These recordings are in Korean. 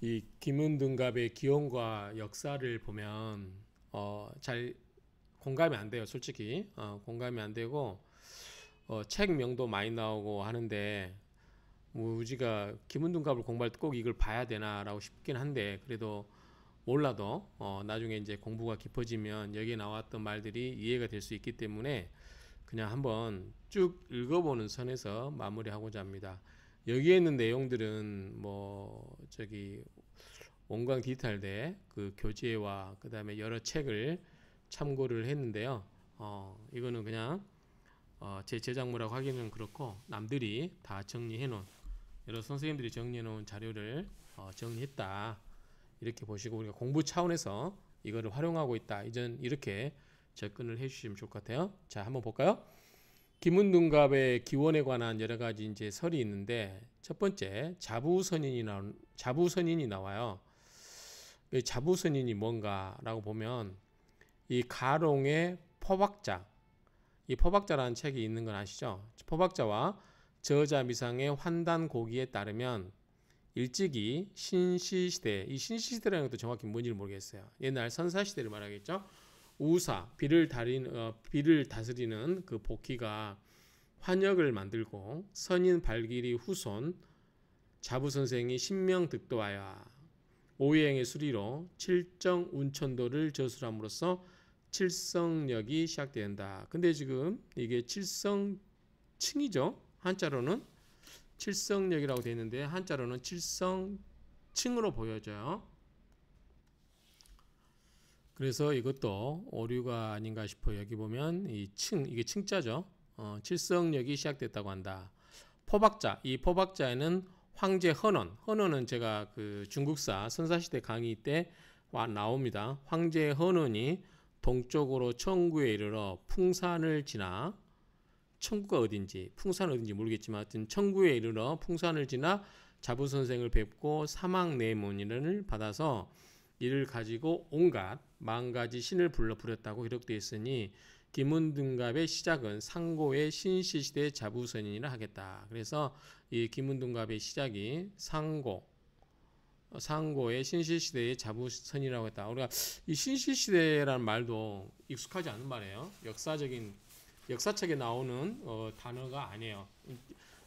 이김은등갑의 기원과 역사를 보면 어, 잘 공감이 안 돼요, 솔직히 어, 공감이 안 되고 어, 책명도 많이 나오고 하는데 뭐 우지가 김은등갑을 공부할 때 꼭 이걸 봐야 되나라고 싶긴 한데 그래도 몰라도 어, 나중에 이제 공부가 깊어지면 여기에 나왔던 말들이 이해가 될 수 있기 때문에 그냥 한번 쭉 읽어보는 선에서 마무리하고자 합니다. 여기에 있는 내용들은 뭐 저기 온광 디지털대 그 교재와 그 다음에 여러 책을 참고를 했는데요. 어, 이거는 그냥 어, 제제작물이고 하기는 그렇고 남들이 다 정리해 놓은 여러 선생님들이 정리해 놓은 자료를 어, 정리했다 이렇게 보시고 우리가 공부 차원에서 이거를 활용하고 있다 이전 이렇게 접근을 해주시면 좋을 것 같아요. 자 한번 볼까요? 김은둥갑의 기원에 관한 여러 가지 이제 설이 있는데 첫 번째 자부선인이 나 자부선인이 나와요. 그 자부선인이 뭔가라고 보면 이 가롱의 포박자 이 포박자라는 책이 있는 건 아시죠? 포박자와 저자 미상의 환단 고기에 따르면 일찍이 신시시대 이 신시시대라는 것도 정확히 뭔지를 모르겠어요. 옛날 선사시대를 말하겠죠. 우사 비를 다리 어, 비를 다스리는 그 복희가 환역을 만들고 선인 발길이 후손 자부 선생이 신명 득도하여 오행의 수리로 칠정 운천도를 저술함으로써 칠성역이 시작된다. 근데 지금 이게 칠성층이죠. 한자로는 칠성역이라고 되어 있는데 한자로는 칠성층으로 보여져요. 그래서 이것도 오류가 아닌가 싶어요. 여기 보면 이 층, 이게 층자죠. 어, 칠성역이 시작됐다고 한다. 포박자, 이 포박자에는 황제 헌원, 헌원은 제가 그 중국사 선사시대 강의 때 와, 나옵니다. 황제 헌원이 동쪽으로 청구에 이르러 풍산을 지나 청구가 어딘지 풍산 어딘지 모르겠지만 하여튼 청구에 이르러 풍산을 지나 자부 선생을 뵙고 사망 내문인을 네 받아서 이를 가지고 온갖 망가지 신을 불러 부렸다고 기록되어 있으니 김문둔갑의 시작은 상고의 신시시대 자부선인이라 하겠다. 그래서 이 김문둔갑의 시작이 상고, 상고의 신시시대의 자부선이라고 했다. 우리가 이 신시시대라는 말도 익숙하지 않은 말이에요. 역사적인, 역사책에 나오는 어, 단어가 아니에요.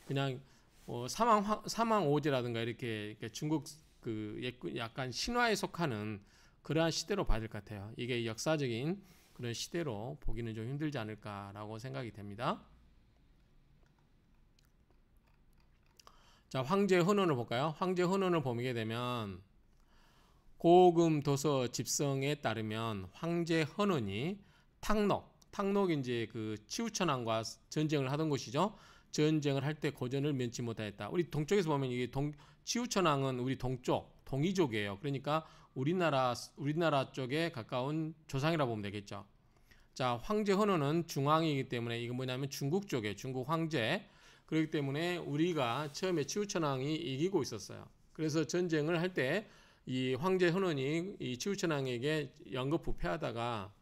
그냥 어, 사망, 사망오제라든가 이렇게, 이렇게 중국 그 약간 신화에 속하는 그러한 시대로 봐야 될 것 같아요. 이게 역사적인 그런 시대로 보기는 좀 힘들지 않을까라고 생각이 됩니다. 자, 황제 헌원을 볼까요? 황제 헌원을 보게 되면 고금 도서 집성에 따르면 황제 헌원이 탕록, 탕록이 이그 치우천왕과 전쟁을 하던 곳이죠. 전쟁을 할 때 고전을 면치 못하였다. 우리 동쪽에서 보면 이게 동 치우천왕은 우리 동쪽 동이족이에요. 그러니까 우리나라 우리나라 쪽에 가까운 조상이라 보면 되겠죠. 자 황제 헌호는 중앙이기 때문에 이거 뭐냐면 중국 쪽에 중국 황제 그렇기 때문에 우리가 처음에 치우천왕이 이기고 있었어요. 그래서 전쟁을 할 때 이 황제 헌원이 이 치우천왕에게 연거푸 패하다가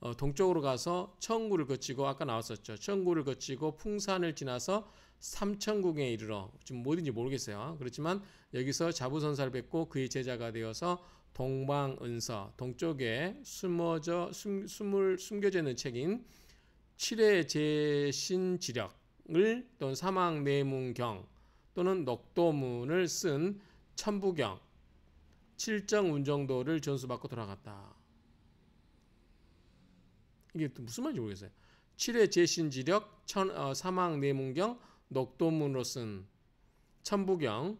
어, 동쪽으로 가서 청구를 거치고 아까 나왔었죠. 청구를 거치고 풍산을 지나서 삼천궁에 이르러 지금 뭐든지 모르겠어요. 그렇지만 여기서 자부선사를 뵙고 그의 제자가 되어서 동방은서 동쪽에 숨어져 숨, 숨을 숨겨져 있는 책인 칠해 제신지력을 또는 사망내문경 또는 녹도문을 쓴 천부경 칠정운정도를 전수받고 돌아갔다. 이게 또 무슨 말인지 모르겠어요. 7회 제신지력, 천, 어, 사망 내문경, 녹도문으로 쓴 천부경,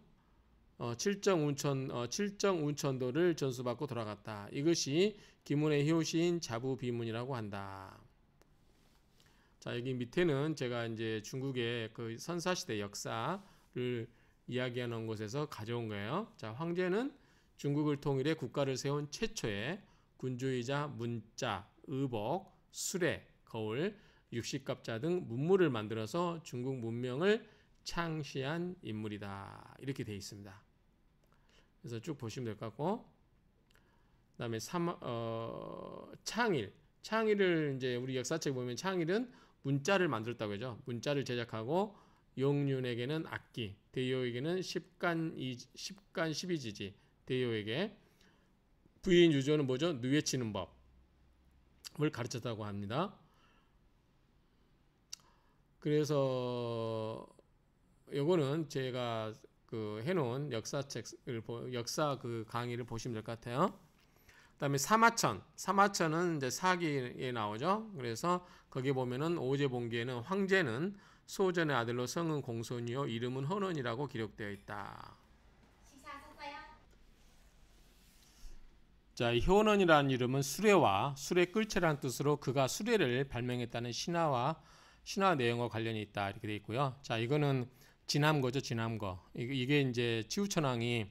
어, 칠정 운천 어, 칠정 운천도를 전수받고 돌아갔다. 이것이 기문의 효시인 자부 비문이라고 한다. 자 여기 밑에는 제가 이제 중국의 그 선사시대 역사를 이야기하는 곳에서 가져온 거예요. 자 황제는 중국을 통일해 국가를 세운 최초의 군주이자 문자, 의복, 수레, 거울, 육식갑자 등 문물을 만들어서 중국 문명을 창시한 인물이다. 이렇게 되어 있습니다. 그래서 쭉 보시면 될 것 같고 그 다음에 어, 창일 창일을 이제 우리 역사책 보면 창일은 문자를 만들었다고 하죠. 문자를 제작하고 용륜에게는 악기, 대요에게는 1간 10간 12지지, 대요에게 부인 유조는 뭐죠? 누에 치는 법, 을 가르쳤다고 합니다. 그래서 요거는 제가 그 해놓은 역사책을 역사 그 강의를 보시면 될 것 같아요. 그다음에 사마천 사마천은 이제 사기에 나오죠. 그래서 거기 보면은 오제봉기에는 황제는 소전의 아들로 성은 공손이요 이름은 헌원이라고 기록되어 있다. 자, 효원이라는 이름은 수레와 수레 끌체라는 뜻으로 그가 수레를 발명했다는 신화와 신화 내용과 관련이 있다 이렇게 돼 있고요. 자, 이거는 진함거죠, 진함거. 이게 이제 치우천왕이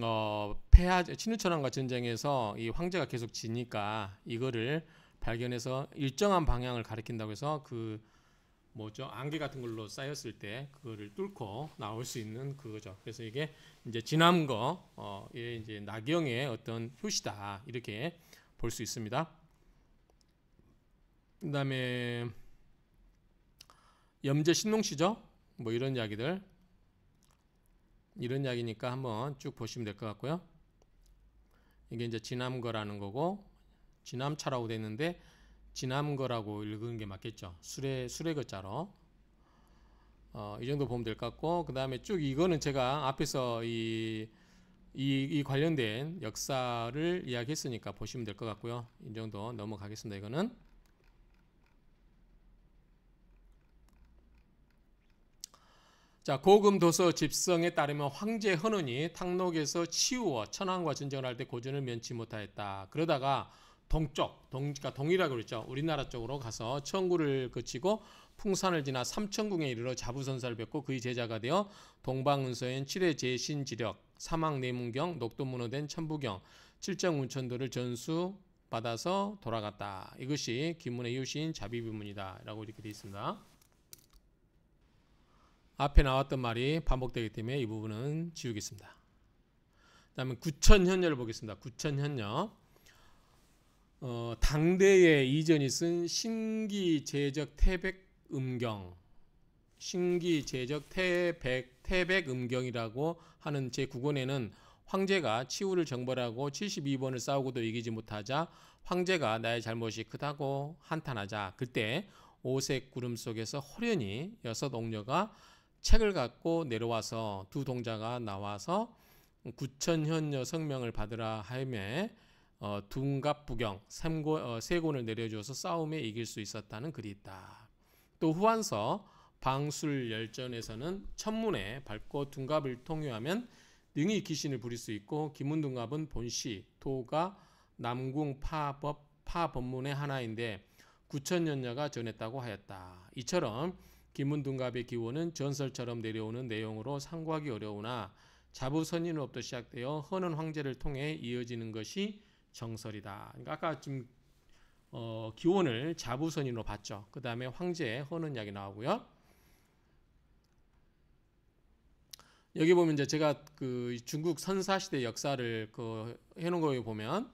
어, 폐하 치우천왕과 전쟁에서 이 황제가 계속 지니까 이거를 발견해서 일정한 방향을 가리킨다고 해서 그 뭐죠 안개 같은 걸로 쌓였을 때 그거를 뚫고 나올 수 있는 그거죠. 그래서 이게 이제 지난 거 어, 이제 나경의 어떤 표시다 이렇게 볼 수 있습니다. 그다음에 염제 신농시죠. 뭐 이런 이야기들 이런 이야기니까 한번 쭉 보시면 될 것 같고요. 이게 이제 지남 거라는 거고 지남차라고 됐는데 지남 거라고 읽은 게 맞겠죠. 수레 수레 거자로 어, 이 정도 보면 될 것 같고 그 다음에 쭉 이거는 제가 앞에서 이, 이, 이 관련된 역사를 이야기했으니까 보시면 될 것 같고요. 이 정도 넘어가겠습니다. 이거는 자 고금 도서 집성에 따르면 황제 헌원이 탕록에서 치우어 천황과 전쟁을 할 때 고전을 면치 못하였다. 그러다가 동쪽, 동, 그러니까 동이라고 그랬죠. 우리나라 쪽으로 가서 천구를 거치고 풍산을 지나 삼천궁에 이르러 자부선사를 뵙고 그의 제자가 되어 동방은서엔 칠회 제신지력, 사막내문경, 녹도문호된 천부경, 칠정운천도를 전수 받아서 돌아갔다. 이것이 기문의 이웃 자비비문이다. 라고 이렇게 되어 있습니다. 앞에 나왔던 말이 반복되기 때문에 이 부분은 지우겠습니다. 그 다음에 구천현녀를 보겠습니다. 구천현녀. 어, 당대의 이전이 쓴 신기제적 태백 음경, 신기, 제적, 태백, 태백 음경이라고 하는 제9권에는 황제가 치우를 정벌하고 72번을 싸우고도 이기지 못하자 황제가 나의 잘못이 크다고 한탄하자 그때 오색 구름 속에서 허련히 여섯 옥녀가 책을 갖고 내려와서 두 동자가 나와서 구천현녀 성명을 받으라 하임 어, 둔갑부경 어, 세곤을 내려줘서 싸움에 이길 수 있었다는 글이 있다. 또 후한서 방술열전에서는 천문에 밝고 둔갑을 통유하면 능히 귀신을 부릴 수 있고 기문둔갑은 본시, 도가 남궁 파법 파법문의 하나인데 구천년녀가 전했다고 하였다. 이처럼 기문둔갑의 기원은 전설처럼 내려오는 내용으로 상고하기 어려우나 자부선인으로부터 시작되어 허는 황제를 통해 이어지는 것이 정설이다. 그러니까 아까 지금 어, 기원을 자부선인으로 봤죠. 그 다음에 황제의 허는 약이 나오고요. 여기 보면 이제 제가 그 중국 선사시대 역사를 그 해놓은 거에 보면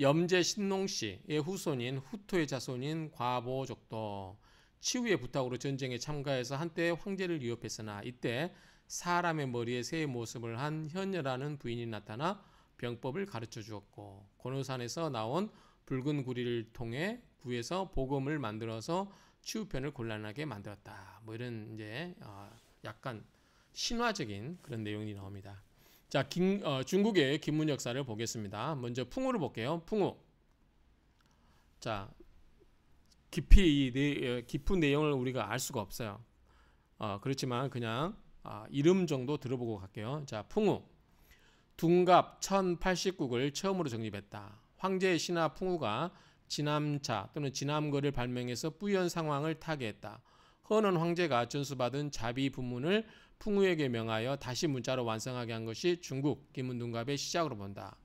염제 신농씨의 후손인 후토의 자손인 과보족도 치우의 부탁으로 전쟁에 참가해서 한때 황제를 위협했으나 이때 사람의 머리에 새의 모습을 한 현녀라는 부인이 나타나 병법을 가르쳐 주었고 권호산에서 나온 붉은 구리를 통해 구에서 복음을 만들어서 추우편을 곤란하게 만들었다. 뭐 이런 이제 어 약간 신화적인 그런 내용이 나옵니다. 자, 긴, 어, 중국의 김문 역사를 보겠습니다. 먼저 풍우를 볼게요. 풍우. 자, 깊이 내, 어, 깊은 내용을 우리가 알 수가 없어요. 어, 그렇지만 그냥 어, 이름 정도 들어보고 갈게요. 자, 풍우. 둔갑 1 0 8 9을 처음으로 정립했다. 황제의 신하 풍우가 진암차 또는 진암거를 발명해서 뿌연 상황을 타개했다. 허는 황제가 전수받은 자비 부문을 풍우에게 명하여 다시 문자로 완성하게 한 것이 중국 김은둔갑의 시작으로 본다.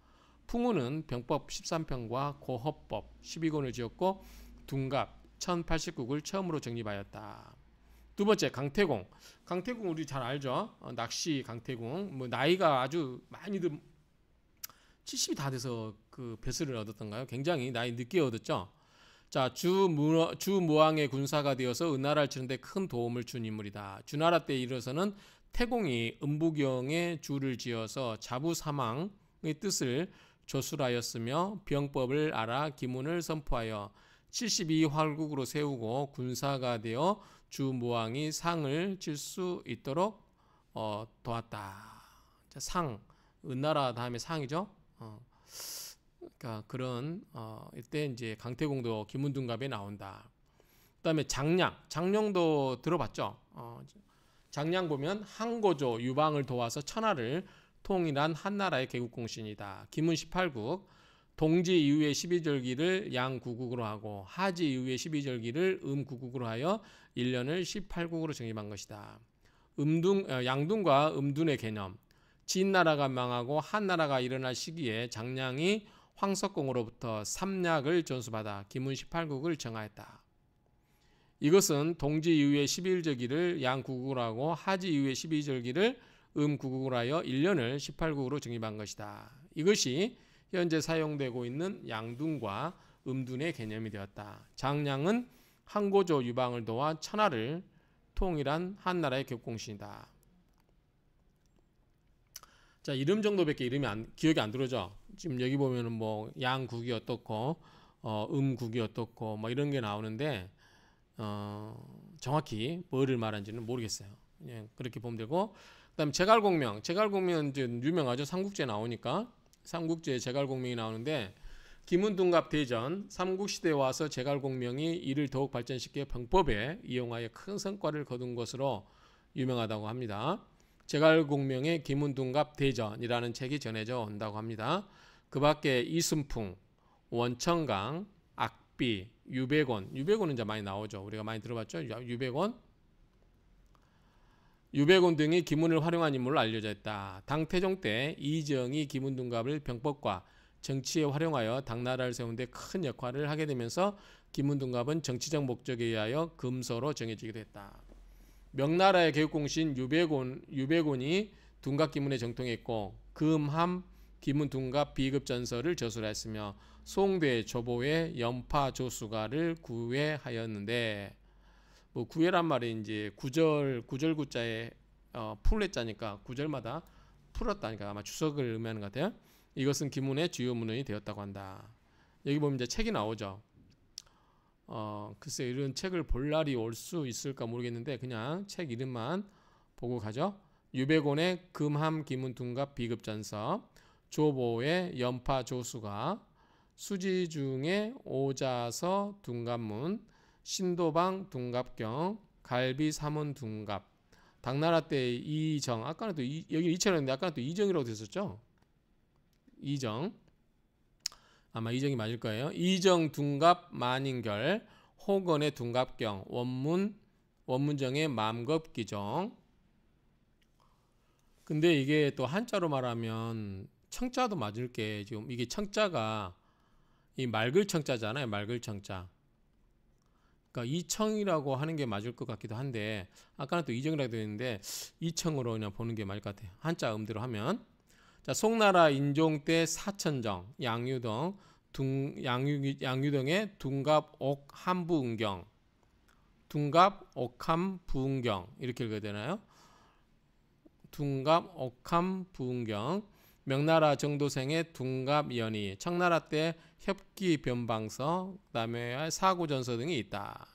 풍우는 병법 13편과 고허법 12권을 지었고 둔갑 1 0 8 9을 처음으로 정립하였다. 두 번째 강태공. 강태공 우리 잘 알죠? 어, 낚시 강태공. 뭐 나이가 아주 많이들 70이 다 돼서 그 배스를 얻었던가요? 굉장히 나이 늦게 얻었죠. 자, 주, 무왕의 군사가 되어서 은나라를 치는데 큰 도움을 준 인물이다. 주나라 때 이르러서는 태공이 음부경에 주를 지어서 자부 사망의 뜻을 조술하였으며 병법을 알아 기문을 선포하여 72활국으로 세우고 군사가 되어 주 모왕이 상을 칠 수 있도록 어, 도왔다. 상, 은나라 다음에 상이죠. 어. 그러니까 그런 어 이때 이제 강태공도 김문둔갑에 나온다. 그다음에 장량, 장량도 들어봤죠. 어, 장량 보면 항고조 유방을 도와서 천하를 통일한 한나라의 개국공신이다. 김은 18국, 동지 이후에 12절기를 양구국으로 하고 하지 이후에 12절기를 음구국으로 하여 1년을 18국으로 정립한 것이다. 음둥양둥과 어, 음둔의 개념, 진나라가 망하고 한나라가 일어날 시기에 장량이 황석공으로부터 삼략을 전수받아 기문 18국을 정하였다. 이것은 동지 이후의 11절기를 양국으로 하지 이후의 12절기를 음국으로 하여 1년을 18국으로 정립한 것이다. 이것이 현재 사용되고 있는 양둔과 음둔의 개념이 되었다. 장량은 한고조 유방을 도와 천하를 통일한 한나라의 격공신이다. 자 이름 정도밖에 이름이 안, 기억이 안 들어죠. 지금 여기 보면은 뭐 양국이 어떻고 어, 음국이 어떻고 뭐 이런 게 나오는데 어, 정확히 뭐를 말하는지는 모르겠어요. 예, 그렇게 보면 되고 그다음 제갈공명 제갈공명은 이제 유명하죠. 삼국지에 나오니까 삼국지에 제갈공명이 나오는데 김은둔갑 대전 삼국시대에 와서 제갈공명이 이를 더욱 발전시켜 병법에 이용하여 큰 성과를 거둔 것으로 유명하다고 합니다. 제갈공명의 김은둔갑 대전이라는 책이 전해져 온다고 합니다. 그 밖에 이순풍, 원천강, 악비, 유백원. 유백원은 이제 많이 나오죠. 우리가 많이 들어봤죠. 유백원. 유백원 등이 기문을 활용한 인물로 알려져 있다. 당태종 때 이정이 기문 둔갑을 병법과 정치에 활용하여 당나라를 세우는데 큰 역할을 하게 되면서 기문둔갑은 정치적 목적에 의하여 금서로 정해지기도 했다. 명나라의 개국공신 유백온, 유배곤, 백온이 둔갑기문에 정통했고 금함 김문둔과 비급전설을 저술했으며 송대 조보의 연파 조수가를 구회하였는데 뭐 구회란 말이 이제 구절 구절 구자에 어, 풀레자니까 구절마다 풀었다니까 아마 주석을 의미하는 것 같아요. 이것은 기문의 주요 문헌이 되었다고 한다. 여기 보면 이제 책이 나오죠. 어, 글쎄 이런 책을 볼 날이 올 수 있을까 모르겠는데 그냥 책 이름만 보고 가죠. 유백원의 금함 기문둔갑 비급전서 조보의 연파 조수가 수지 중에 오자서 둔갑문, 신도방 둔갑경, 갈비 삼은 둔갑, 당나라 때 이정, 아까는 또 이, 여기 이철이었데 아까는 또 이정이라고 됐었죠? 이정. 아마 이정이 맞을 거예요. 이정 둔갑 만인결, 호건의 둔갑경, 원문, 원문정의 맘겁기정. 근데 이게 또 한자로 말하면 청자도 맞을 게 지금 이게 청자가 이 맑을 청자잖아요. 맑을 청자. 그러니까 이청이라고 하는 게 맞을 것 같기도 한데 아까는 또 이정이라고 했는데 이청으로 그냥 보는 게 맞을 것 같아요. 한자 음대로 하면 자 송나라 인종 때 사천정 양유동 둥 양유 양유동의 둥갑옥 함부 은경 둥갑 옥함 부은경 이렇게 읽어야 되나요? 둥갑 옥함 부은경 명나라 정도생의 둔갑연이, 청나라 때 협기변방서, 그다음에 사고전서 등이 있다.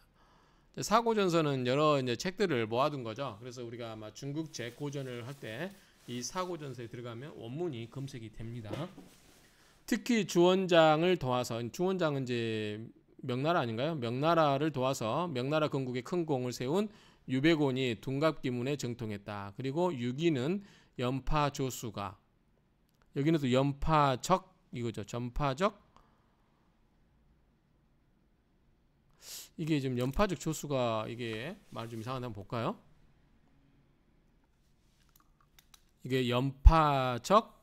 사고전서는 여러 이제 책들을 모아둔 거죠. 그래서 우리가 아마 중국 제 고전을 할 때 이 사고전서에 들어가면 원문이 검색이 됩니다. 특히 주원장을 도와서 주원장은 이제 명나라 아닌가요? 명나라를 도와서 명나라 건국에 큰 공을 세운 유백원이 둔갑기문에 정통했다. 그리고 유기는 연파 조수가 여기는 또 연파적 이거죠. 전파적 이게 지금 연파적 조수가 이게 말 좀 이상한데 한번 볼까요? 이게 연파적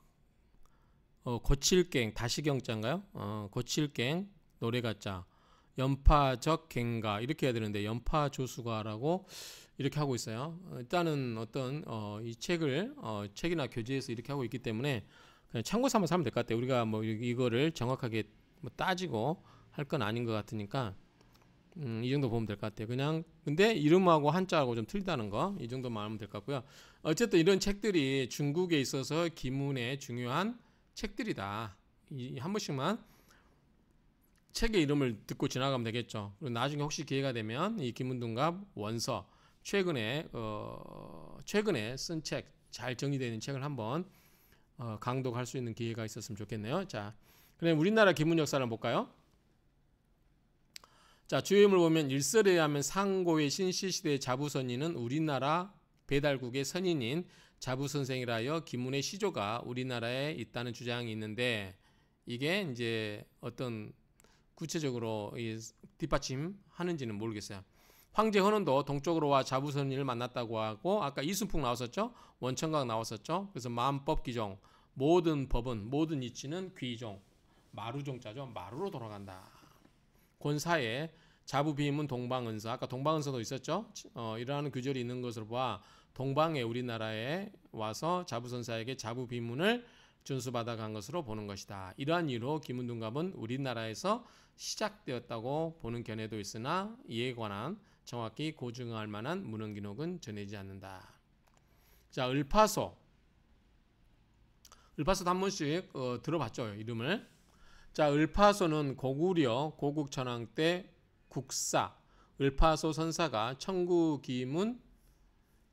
어, 고칠갱 다시경자인가요? 어, 고칠갱 노래가자 연파적 갱가 이렇게 해야 되는데 연파 조수가라고 이렇게 하고 있어요. 일단은 어떤 어, 이 책을 어, 책이나 교재에서 이렇게 하고 있기 때문에 그냥 참고 삼아 서하면될 것 같아요. 우리가 뭐 이거를 정확하게 뭐 따지고 할 건 아닌 것 같으니까 음, 이 정도 보면 될 것 같아요. 그냥 근데 이름하고 한자하고 좀 틀리다는 거 이 정도만 하면될 것 같고요. 어쨌든 이런 책들이 중국에 있어서 기문의 중요한 책들이다. 이, 한 번씩만 책의 이름을 듣고 지나가면 되겠죠. 그리고 나중에 혹시 기회가 되면 이 김문동갑 원서 최근에 어, 최근에 쓴 책 잘 정리되는 책을 한번 어, 강독할 수 있는 기회가 있었으면 좋겠네요. 자, 그럼 우리나라 기문 역사를 볼까요? 자, 주요 인 보면 일설에 하면 상고의 신시시대의 자부선인은 우리나라 배달국의 선인인 자부선생이라 여 김문의 시조가 우리나라에 있다는 주장이 있는데 이게 이제 어떤 구체적으로 뒷받침하는지는 모르겠어요. 황제 헌원도 동쪽으로와 자부선인을 만났다고 하고 아까 이순풍 나왔었죠. 원천각 나왔었죠. 그래서 마음법 기종 모든 법은 모든 이치는 귀종 마루종자죠. 마루로 돌아간다. 권사에 자부 비임은 동방은사 아까 동방은사도 있었죠. 어, 이러한 규절이 있는 것으로 봐 동방에 우리나라에 와서 자부선사에게 자부 비문을 준수받아 간 것으로 보는 것이다. 이러한 이유로 김은둔갑은 우리나라에서 시작되었다고 보는 견해도 있으나 이에 관한 정확히 고증할 만한 문헌 기록은 전해지지 않는다. 자, 을파소. 을파소도 한 번씩 어, 들어봤죠, 이름을. 자, 을파소는 고구려 고국 천황 때 국사 을파소 선사가 청구기문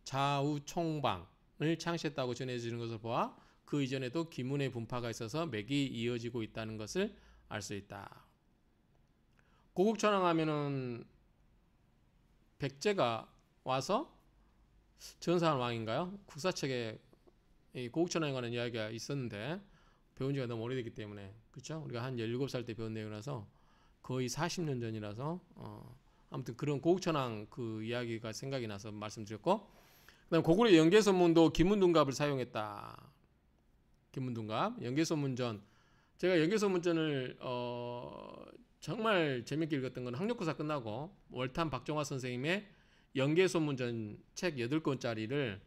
좌우총방을 창시했다고 전해지는 것을 보아 그 이전에도 기문의 분파가 있어서 맥이 이어지고 있다는 것을 알 수 있다. 고국천왕 하면은 백제가 와서 전사한 왕인가요? 국사책에 고국천왕이라는 이야기가 있었는데 배운 지가 너무 오래됐기 때문에 그렇죠? 우리가 한 17살 때 배운 내용이라서 거의 40년 전이라서 어, 아무튼 그런 고국천왕 그 이야기가 생각이 나서 말씀드렸고 그다음 고구려 연개선문도 김문둔갑을 사용했다. 김문둔갑 연개선문전 제가 연개선문전을 어, 정말 재밌게 읽었던 건 학력고사 끝나고 월탄 박종화 선생님의 연계소문전 책 8권짜리를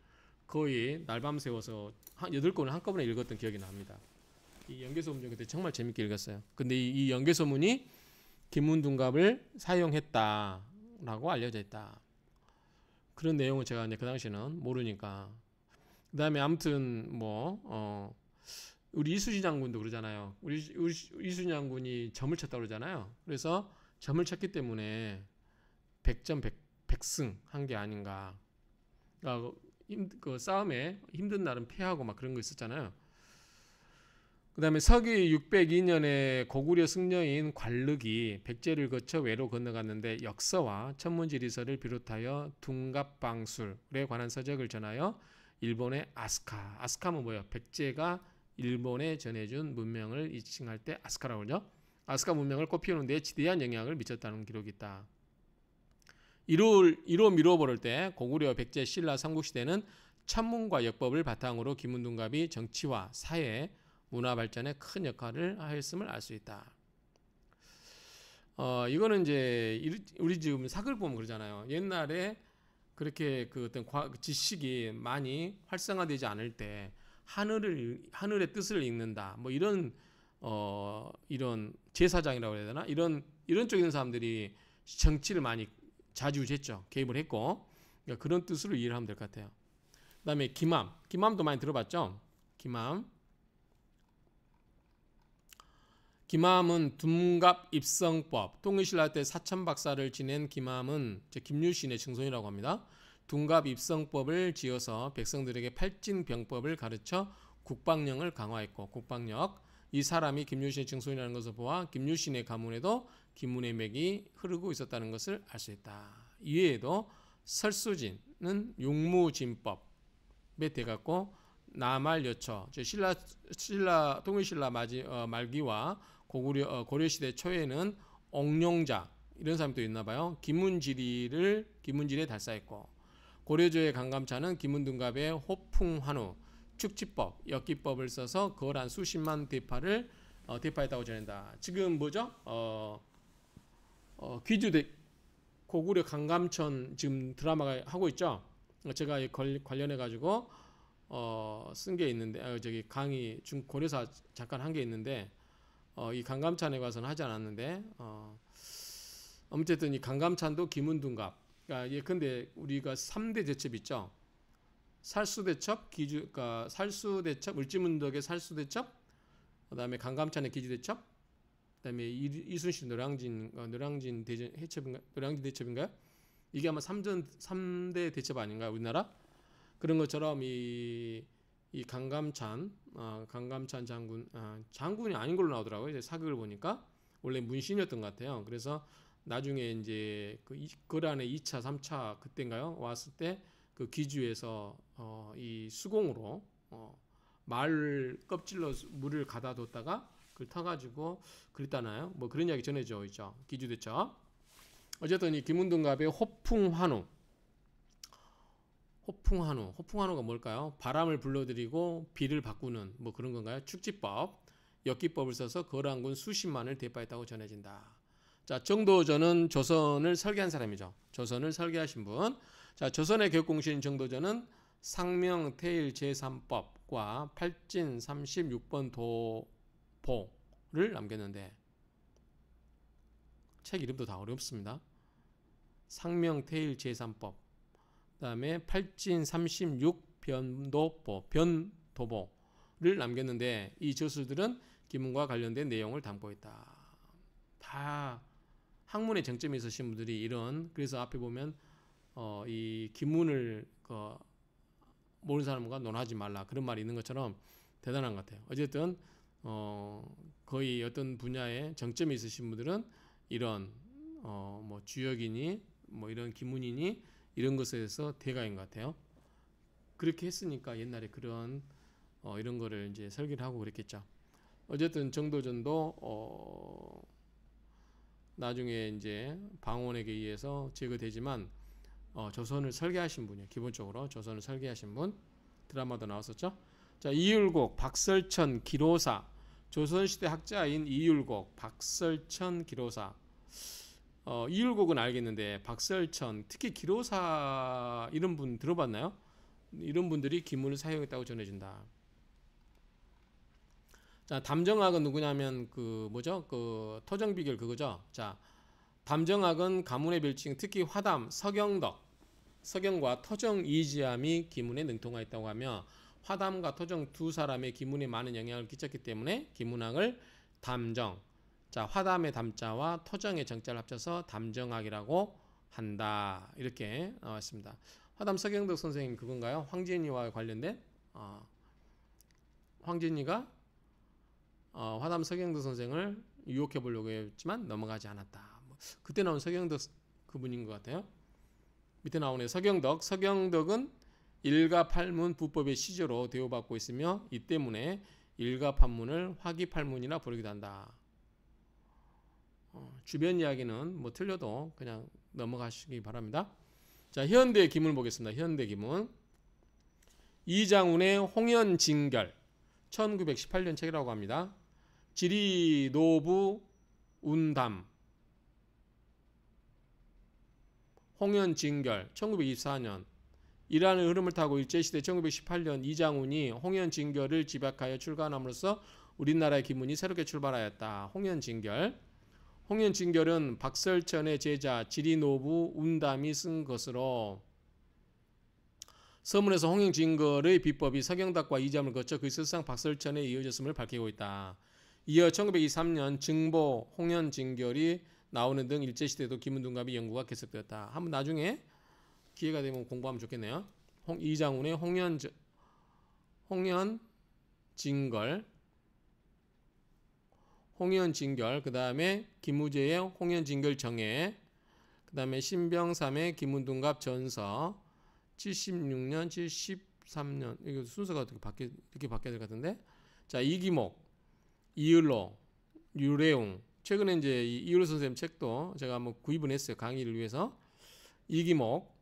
거의 날밤 새워서 한 8권을 한꺼번에 읽었던 기억이 납니다. 이 연계소문전 그때 정말 재밌게 읽었어요. 근데 이, 연계소문이 김문둔갑을 사용했다라고 알려져 있다. 그런 내용은 제가 이제 그 당시는 모르니까. 그 다음에 아무튼 뭐, 어, 우리 이수진 장군도 그러잖아요. 우리, 우리 이수진 장군이 점을 쳤다 고 그러잖아요. 그래서 점을 쳤기 때문에 100점 100, 승한 게 아닌가. 그러니까 힘, 그 싸움에 힘든 날은 패하고 막 그런 거 있었잖아요. 그 다음에 서기 602년에 고구려 승려인 관륵이 백제를 거쳐 외로 건너갔는데 역서와 천문지리서를 비롯하여 둔갑방술에 관한 서적을 전하여 일본의 아스카, 아스카는 뭐예요? 백제가 일본에 전해준 문명을 이칭할때 아스카라고 그러죠. 아스카 문명을 꽃피우는 데 지대한 영향을 미쳤다는 기록이 있다. 이로, 이로 미뤄버릴 때 고구려, 백제, 신라, 삼국시대는 천문과 역법을 바탕으로 김은둔갑이 정치와 사회, 문화 발전에 큰 역할을 하였음을 알 수 있다. 어, 이거는 이제 우리 지금 사극 보면 그러잖아요. 옛날에 그렇게 그 어떤 그 지식이 많이 활성화되지 않을 때 하늘을 하늘의 뜻을 읽는다. 뭐 이런 어 이런 제사장이라고 해야 되나? 이런 이런 쪽에 있는 사람들이 정치를 많이 자주했죠. 개입을 했고. 그러니까 그런 뜻으로 이해를 하면 될 것 같아요. 그다음에 김함. 김함도 많이 들어봤죠? 김함. 김함은 둠갑 입성법, 통일신라 때 사천박사를 지낸 김함은 김유신의 증손이라고 합니다. 둔갑 입성법을 지어서 백성들에게 팔진병법을 가르쳐 국방령을 강화했고 국방력 이 사람이 김유신의 증손이라는 것을 보아 김유신의 가문에도 김문의 맥이 흐르고 있었다는 것을 알 수 있다. 이외에도 설수진은 용무진법에 대갖고 남할여초, 신라 신라 통일신라 마지, 어, 말기와 고구려 어, 고려 시대 초에는 옥룡자 이런 사람도 있나 봐요. 김문지리를 김문지리에 달사했고 고려조의 강감찬은 김은둔갑의 호풍환우 축지법 역기법을 써서 거란 수십만 대파를 어, 대파했다고 전한다. 지금 뭐죠? 어, 어, 귀주대 고구려 강감천 지금 드라마가 하고 있죠. 제가 관련해 가지고 어, 쓴 게 있는데 어, 저기 강의 중 고려사 잠깐 한 게 있는데 어, 이 강감찬에 가서는 하지 않았는데 어, 어무튼이 강감찬도 김은둔갑 그러니까 예 근데 우리가 3대 대첩 있죠. 살수대첩, 기주, 그러니까 살수대첩, 을지문덕의 살수대첩, 그다음에 강감찬의 기주대첩, 그다음에 이순신 노량진 어, 노량진 대전 해첩인가 노량진 대첩인가요? 이게 아마 3전 3대 대첩 아닌가요? 우리나라 그런 것처럼 이, 이 강감찬 어, 강감찬 장군 어, 장군이 아닌 걸로 나오더라고요. 이제 사극을 보니까 원래 문신이었던 것 같아요. 그래서 나중에 이제 그 거란의 2차, 3차 그때인가요? 왔을 때 그 기주에서 어, 이 수공으로 어, 말 껍질로 물을 가다 뒀다가 그걸 타가지고 그랬다나요? 뭐 그런 이야기 전해져 있죠. 기주대첩. 어쨌든 이 김운동갑의 호풍환우. 호풍환우. 호풍환우가 뭘까요? 바람을 불러들이고 비를 바꾸는 뭐 그런 건가요? 축지법, 역기법을 써서 거란군 수십만을 대파했다고 전해진다. 자, 정도전은 조선을 설계한 사람이죠. 조선을 설계하신 분. 자, 조선의 교육 공신 정도전은 상명 태일 제3법과 팔진 36번 도포를 남겼는데 책 이름도 다 어렵습니다. 상명 태일 제3법. 그다음에 팔진 36 변도포 변도보를 남겼는데 이 저술들은 김문과 관련된 내용을 담고 있다. 다 학문의 정점이 있으신 분들이 이런 그래서 앞에 보면 어, 이 기문을 그 모르는 사람과 논하지 말라 그런 말이 있는 것처럼 대단한 것 같아요. 어쨌든 어, 거의 어떤 분야에 정점이 있으신 분들은 이런 어, 뭐 주역이니 뭐 이런 기문이니 이런 것에 대해서 대가인 것 같아요. 그렇게 했으니까 옛날에 그런 어, 이런 거를 이제 설계를 하고 그랬겠죠. 어쨌든 정도전도 어, 나중에 이제 방원에게 의해서 제거되지만 어, 조선을 설계하신 분이에요. 기본적으로 조선을 설계하신 분 드라마도 나왔었죠. 자 이율곡 박설천 기로사 조선시대 학자인 이율곡 박설천 기로사 어, 이율곡은 알겠는데 박설천 특히 기로사 이런 분 들어봤나요? 이런 분들이 기문을 사용했다고 전해진다. 자, 담정학은 누구냐면 그 뭐죠? 그 토정 비결 그거죠. 자, 담정학은 가문의 별칭 특히 화담, 서경덕, 서경과 토정 이지함이 기문에 능통하였다고 하며 화담과 토정 두 사람의 기문에 많은 영향을 끼쳤기 때문에 기문학을 담정, 자 화담의 담자와 토정의 정자를 합쳐서 담정학이라고 한다 이렇게 나왔습니다 어, 화담 서경덕 선생님 그건가요? 황진이와 관련된 어, 황진이가 어, 화담 서경도 선생을 유혹해 보려고 했지만 넘어가지 않았다. 뭐, 그때 나온 서경덕 그분인 것 같아요. 밑에 나오네 서경덕. 서경덕은 일가팔문 부법의 시조로 대우받고 있으며 이 때문에 일가팔문을 화기팔문이라 부르기도 한다. 어, 주변 이야기는 뭐 틀려도 그냥 넘어가시기 바랍니다. 자 현대 의 기문 을 보겠습니다. 현대 기문 이장훈의 홍연진결 1918년 책이라고 합니다. 지리노부 운담 홍연진결 1924년 이라는 흐름을 타고 일제시대 1918년 이장훈이 홍연진결을 집약하여 출간함으로써 우리나라의 기문이 새롭게 출발하였다. 홍연진결 홍연진결은 박설천의 제자 지리노부 운담이 쓴 것으로 서문에서 홍연진결의 비법이 서경덕과 이점을 거쳐 그실상 박설천에 이어졌음을 밝히고 있다. 이어 1923년 증보, 홍현 진결이 나오는 등 일제시대도 김은둔 갑이 연구가 계속되었다. 한번 나중에 기회가 되면 공부하면 좋겠네요. 홍, 이장훈의 홍현, 홍현 진걸, 홍현 진결, 그 다음에 김우재의 홍현 진결 정예, 그 다음에 신병삼의 김은둔갑 전서, 76년, 73년, 이거 순서가 어떻게 바뀌, 이렇게 바뀌어야 될것 같은데. 자, 이기목, 이율로, 유래용. 최근에 이제 이율 선생님 책도 제가 한번 구입을 했어요. 강의를 위해서. 이기목,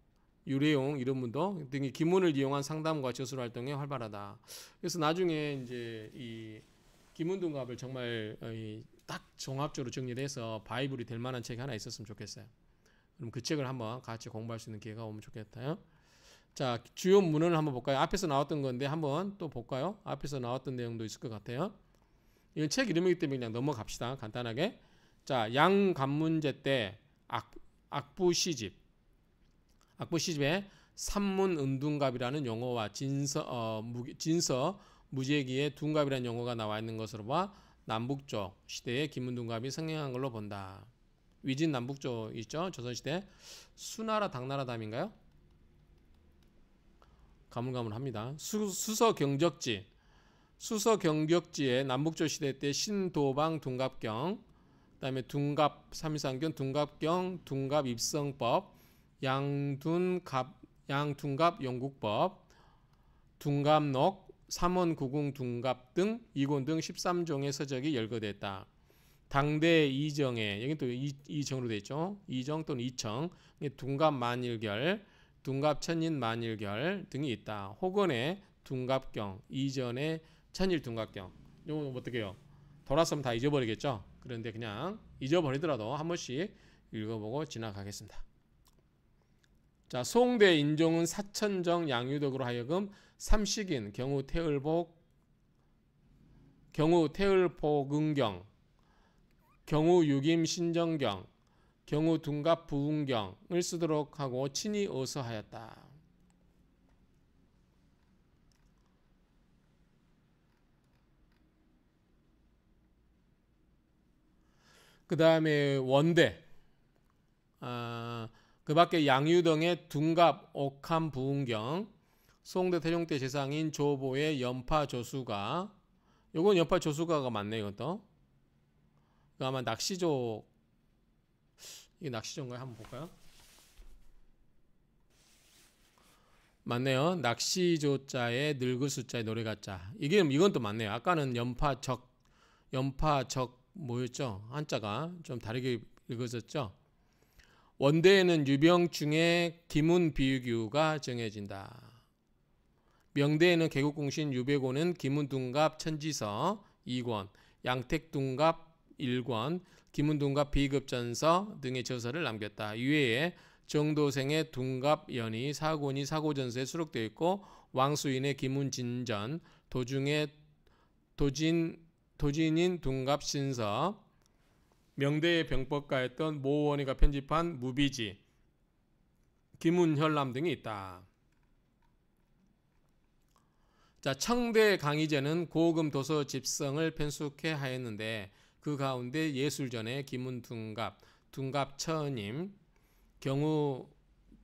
유래용 이런 분도 등이 기문을 이용한 상담과 저술 활동에 활발하다. 그래서 나중에 이제 이 기문둔갑을 정말 어, 딱 종합적으로 정리 해서 바이블이 될 만한 책이 하나 있었으면 좋겠어요. 그럼 그 책을 한번 같이 공부할 수 있는 기회가 오면 좋겠다요. 자, 주요 문헌을 한번 볼까요? 앞에서 나왔던 건데 한번 또 볼까요? 앞에서 나왔던 내용도 있을 것 같아요. 이건 책 이름이기 때문에 그냥 넘어갑시다. 간단하게. 자, 양간문제 때 악, 악부 시집. 악부 시집에 산문 은둔갑이라는 용어와 진서, 어, 무, 진서 무제기의 둔갑이라는 용어가 나와 있는 것으로 봐 남북조 시대에 김문둔갑이 성행한 걸로 본다. 위진 남북조 있죠? 조선시대 수나라 당나라 담인가요? 가물가물합니다. 수, 수서 경적지 수서 경격지에 남북조 시대 때 신도방 둔갑경, 그다음에 둔갑 삼일상견 둔갑경, 둔갑 입성법, 양둔갑 양둔갑 영국법, 둔갑록, 삼원구궁 둔갑 등 이곤 등 13종의 서적이 열거됐다. 당대 이정에 여기 또 이, 이정으로 되 있죠. 이정 또는 이청, 둔갑 만일결, 둔갑 천인 만일결 등이 있다. 혹은의 둔갑경, 이전의 천일 둔각경 이건 뭐 어떻게 요 돌아서면 다 잊어버리겠죠? 그런데 그냥 잊어버리더라도 한 번씩 읽어보고 지나가겠습니다. 자, 송대 인종은 사천정 양유덕으로 하여금 삼식인 경우 태을복 경우 태을복은경 경우 유김 신정경 경우 둔갑 부운경을 쓰도록 하고 친히 어서하였다. 그 다음에 원대, 아, 그 밖에 양유등의 둔갑, 옥함, 부흥경, 송대 태종 때제상인 조보의 연파 조수가, 요건 연파 조수가가 맞네, 이것도. 그 아마 낚시조, 이게 낚시조인가요? 한번 볼까요? 맞네요. 낚시조자에 늙을 숫자에 노래가자. 이게 이건 또 맞네요. 아까는 연파적 연파적 뭐였죠? 한자가 좀 다르게 읽어졌죠. 원대에는 유병중에 기문 비유규가 정해진다. 명대에는 개국공신 유배고는 기문둔갑 천지서 2권, 양택둔갑 1권, 기문둔갑 비급전서 등의 저서를 남겼다. 이외에 정도생의 둔갑연이 사고니 사고전서에 수록되어 있고 왕수인의 기문진전도중에 도진 도진인 둔갑신서 명대의 병법가였던 모원이가 편집한 무비지 김운현람 등이 있다. 자 청대 강의제는 고금 도서 집성을 편숙해 하였는데 그 가운데 예술전의 김운둔갑, 둔갑처님, 경우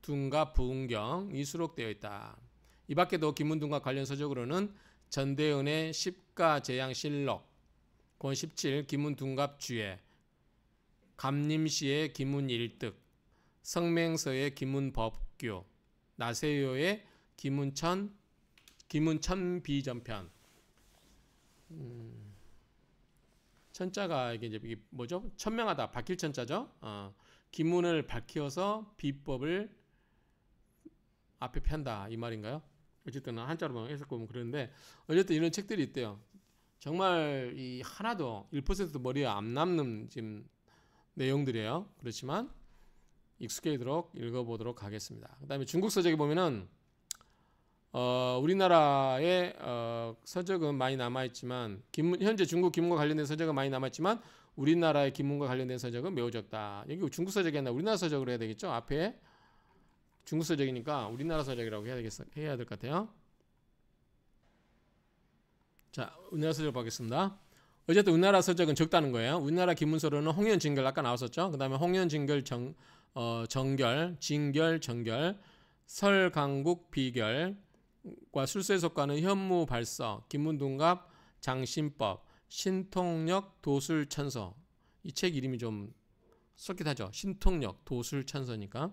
둔갑 부흥경이 수록되어 있다. 이 밖에도 김운둔갑 관련 서적으로는 전대은의 십가재양실록, 권 17. 김문 둔갑주에 감림시의 기문 일득 성맹서의 기문 법교 나세요의 기문천 기문천 비전편 음, 천자가 이게 이제 뭐죠? 천명하다 밝힐 천자죠. 어, 기문을 밝혀서 비법을 앞에 편다 이 말인가요? 어쨌든 한자로 뭐 해석보면 그런데 어쨌든 이런 책들이 있대요. 정말 이 하나도 1%도 머리에 안 남는 지금 내용들이에요. 그렇지만 익숙해지도록 읽어보도록 하겠습니다. 그 다음에 중국 서적에 보면은 어, 우리나라의 어, 서적은 많이 남아있지만 김, 현재 중국 김문과 관련된 서적은 많이 남았지만 우리나라의 김문과 관련된 서적은 매우 적다. 여기 중국 서적이 아니라 우리나라 서적으로 해야 되겠죠. 앞에 중국 서적이니까 우리나라 서적이라고 해야 해야 될것 같아요. 자, 우리나라 서적 보겠습니다. 어쨌든 우리나라 서적은 적다는 거예요. 우리나라 기문서로는 홍현 진결 아까 나왔었죠. 그다음에 홍현 진결 정 어, 정결, 진결, 정결, 설강국 비결과 술수의속과는 현무 발서, 김문둔갑 장신법, 신통력 도술천서. 이 책 이름이 좀 썩깃하죠. 신통력 도술천서니까.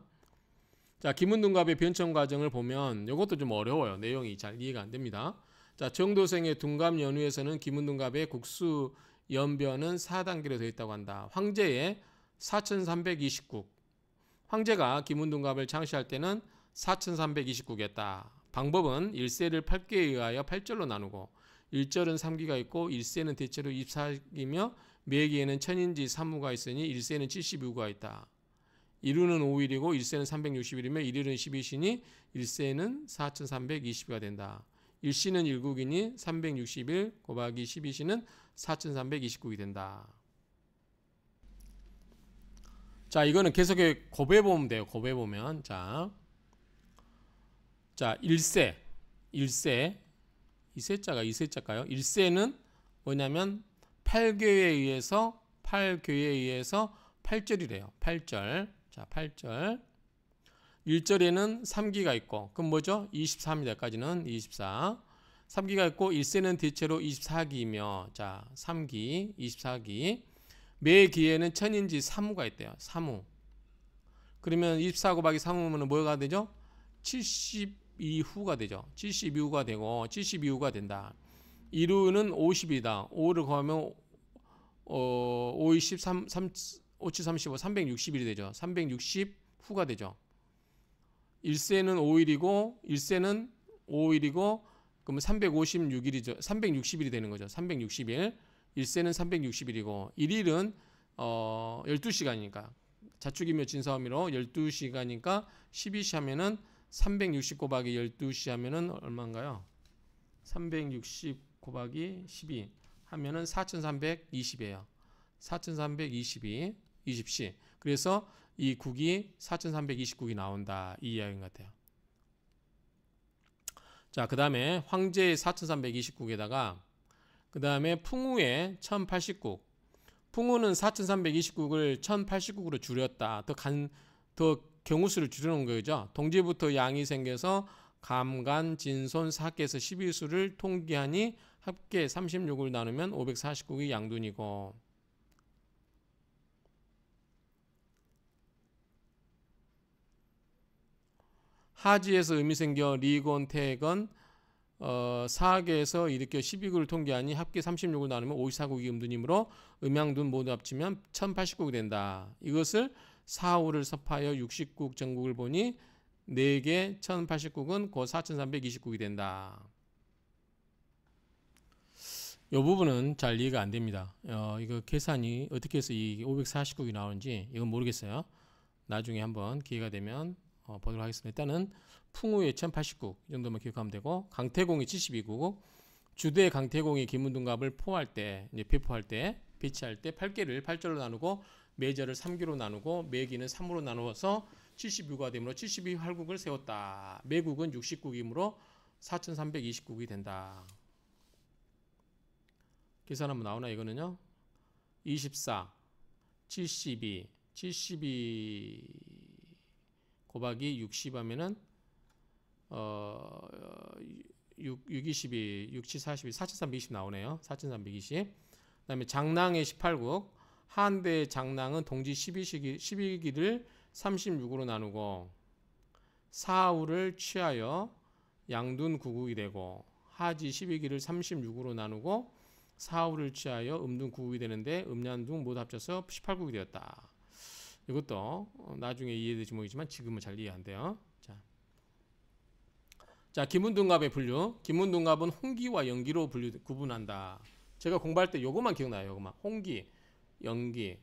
자, 김문둔갑의 변천 과정을 보면 이것도 좀 어려워요. 내용이 잘 이해가 안 됩니다. 자, 정도생의 둔갑 연휴에서는 기문둔갑의 국수 연변은 4단계로 되어 있다고 한다. 황제의 4329. 황제가 기문둔갑을 창시할 때는 4329겠다. 방법은 1세를 8개에 의하여 8절로 나누고 1절은 3기가 있고 1세는 대체로 24기며 매기에는 천인지 3무가 있으니 1세는 72가 있다. 1루는 5일이고 1세는 360일이며 1일은 12시니 1세는 4320가 된다. 1시는 1국이니 361 곱하기 12시는 4329이 된다. 자, 이거는 계속 곱해 보면 돼요. 곱해 보면. 자. 자, 1세. 1세. 2세자가 2세자까요 1세는 뭐냐면 8교에 의해서 8교에 의해서 8절이래요. 8절. 자, 8절. 1절에는 3기가 있고 그럼 뭐죠? 23절까지는 24 3기가 있고 1세는 대체로 24기이며 자 3기 24기 매 기에는 천인지 3후가 있대요 3후 그러면 24 곱하기 3후면 뭐가 되죠? 72후가 되죠 72후가 되고 72후가 된다 1루는 50이다 5를 구하면 어, 5, 23, 3, 5, 7, 35, 361이 되죠 360 후가 되죠 1세는 5일이고 1세는 5일이고 그러면 356일이죠. 360일이 되는 거죠. 360일. 1세는 360일이고 1일은 어 12시간이니까 자축이며 진사함이로 12시간이니까 12시 하면은 360 곱하기 12시 하면은 얼마인가요? 360 곱하기 12 하면은 4320이에요. 4 3 2이 20시. 그래서 이 국이 4329이 나온다 이 이야기인 것 같아요. 자, 그 다음에 황제의 4329에다가 그 다음에 풍우의 1089 풍우는 4329를 1089으로 줄였다. 더 간, 더 경우수를 줄여놓은 거죠. 동지부터 양이 생겨서 감간, 진손, 사께서 12수를 통기하니 합계 36을 나누면 549기 양둔이고 하지에서 음이 생겨 리건 태건 어, 사계에서 일으켜 12국을 통계하니 합계 36을 나누면 54국이 음둔이므로 음양둔 모두 합치면 1080국이 된다. 이것을 4, 5를 섭하여 60국 전국을 보니 4개 1080국은 곧 4329국이 된다. 이 부분은 잘 이해가 안 됩니다. 어, 이거 계산이 어떻게 해서 이5 4 9이 나오는지 이건 모르겠어요. 나중에 한번 기회가 되면 어, 보도록 하겠습니다. 일단은 풍우의 1089이 정도만 기억하면 되고 강태공이 7 2구 주대 강태공이 김문둔갑을 포할 때 이제 배포할 때 배치할 때 8개를 8절로 나누고 매절을 3기로 나누고 매기는 3으로 나누어서 7 2가 되므로 72활국을 세웠다. 매국은 60국이므로 4329국이 된다. 계산 한번 나오나 이거는요. 24 72 72 곱하기 60 하면은 어 6, 6 22, 6, 7, 42, 4320 나오네요. 4320. 그 다음에 장낭의 18국, 한대 의장낭은 동지 12시기, 12기를 36으로 나누고, 사우를 취하여 양둔 구국이 되고, 하지 12기를 36으로 나누고, 사우를 취하여 음둔 구국이 되는데, 음양둔 모두 합쳐서 18국이 되었다. 이것도 어, 나중에 이해되지 모르지만 지금은 잘 이해 안 돼요. 자, 자 기문둔갑의 분류. 기문둔갑은 홍기와 연기로 분류 구분한다. 제가 공부할 때 요것만 기억나요. 요것만 홍기, 연기.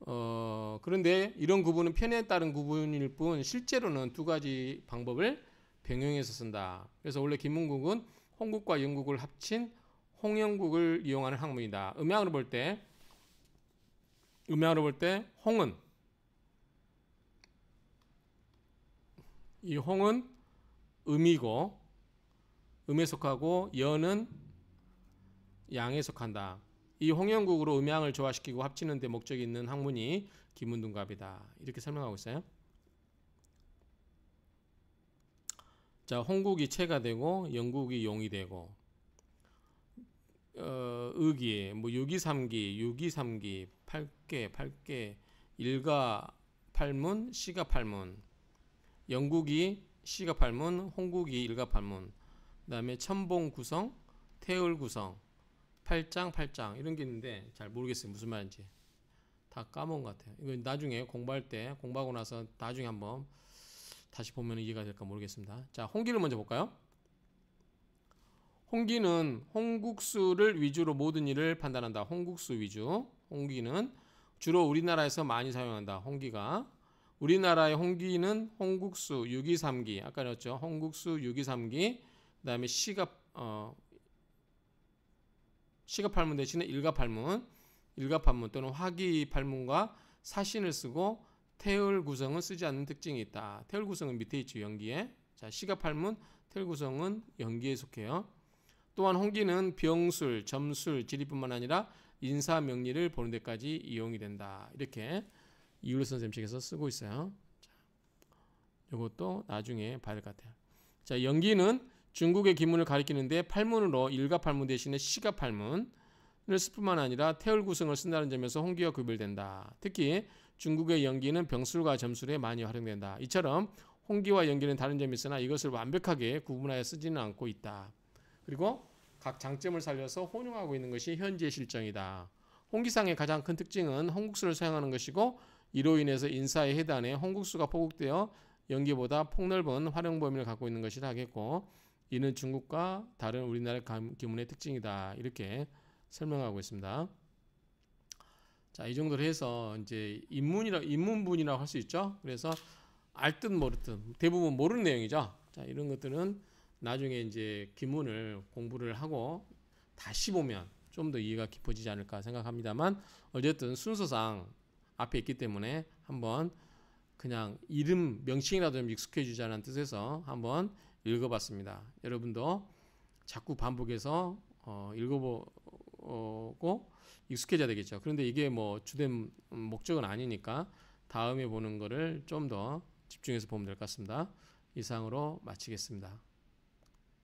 어, 그런데 이런 구분은 편에 따른 구분일 뿐 실제로는 두 가지 방법을 병용해서 쓴다. 그래서 원래 김문국은 홍국과 영국을 합친 홍영국을 이용하는 학문이다. 음향으로 볼때 음향으로 볼 때 홍은 이 홍은 음이고 음에 속하고 연은 양에 속한다. 이 홍연국으로 음양을 조화시키고 합치는 데 목적이 있는 학문이 김문둔갑이다. 이렇게 설명하고 있어요. 자, 홍국이 체가 되고 영국이 용이 되고 어, 의기, 뭐 623기, 623기, 8개, 8개, 일가 8문, 시가 8문, 영국이 시가 8문, 홍국이 일가 8문, 그 다음에 천봉 구성, 태울 구성, 팔짱, 팔짱 이런 게 있는데 잘 모르겠어요 무슨 말인지 다 까먹은 것 같아요. 이건 나중에 공부할 때 공부하고 나서 나중에 한번 다시 보면 이해가 될까 모르겠습니다. 자, 홍기를 먼저 볼까요? 홍기는 홍국수를 위주로 모든 일을 판단한다. 홍국수 위주. 홍기는 주로 우리나라에서 많이 사용한다. 홍기가. 우리나라의 홍기는 홍국수 623기. 아까 그랬죠. 홍국수 623기. 그 다음에 시갑, 어, 시갑팔문 대신에 일갑팔문, 일갑팔문 또는 화기팔문과 사신을 쓰고 태율 구성은 쓰지 않는 특징이 있다. 태율 구성은 밑에 있죠. 연기에. 자, 시갑팔문, 태율 구성은 연기에 속해요. 또한 홍기는 병술, 점술, 지리뿐만 아니라 인사 명리를 보는 데까지 이용이 된다. 이렇게 이율 선생님 측에서 쓰고 있어요. 이것도 나중에 봐야 될 것 같아요. 자, 연기는 중국의 기문을 가리키는데 팔문으로 일가팔문 대신에 시가팔문을 쓸 뿐만 아니라 태울 구성을 쓴다는 점에서 홍기와 구별된다. 특히 중국의 연기는 병술과 점술에 많이 활용된다. 이처럼 홍기와 연기는 다른 점이 있으나 이것을 완벽하게 구분하여 쓰지는 않고 있다. 그리고 각 장점을 살려서 혼용하고 있는 것이 현재의 실정이다. 홍기상의 가장 큰 특징은 홍국수를 사용하는 것이고 이로 인해서 인사의 해단에 홍국수가 포국되어 연기보다 폭넓은 활용 범위를 갖고 있는 것이라 하겠고 이는 중국과 다른 우리나라 기문의 특징이다 이렇게 설명하고 있습니다. 자, 이 정도로 해서 이제 인문이라 인문분이라고 할 수 있죠. 그래서 알듯 모르듯 대부분 모르는 내용이죠. 자, 이런 것들은 나중에 이제 기문을 공부를 하고 다시 보면 좀 더 이해가 깊어지지 않을까 생각합니다만 어쨌든 순서상 앞에 있기 때문에 한번 그냥 이름 명칭이라도 좀 익숙해 지자는 뜻에서 한번 읽어봤습니다. 여러분도 자꾸 반복해서 어, 읽어보고 익숙해져야 되겠죠. 그런데 이게 뭐 주된 목적은 아니니까 다음에 보는 거를 좀 더 집중해서 보면 될 것 같습니다. 이상으로 마치겠습니다.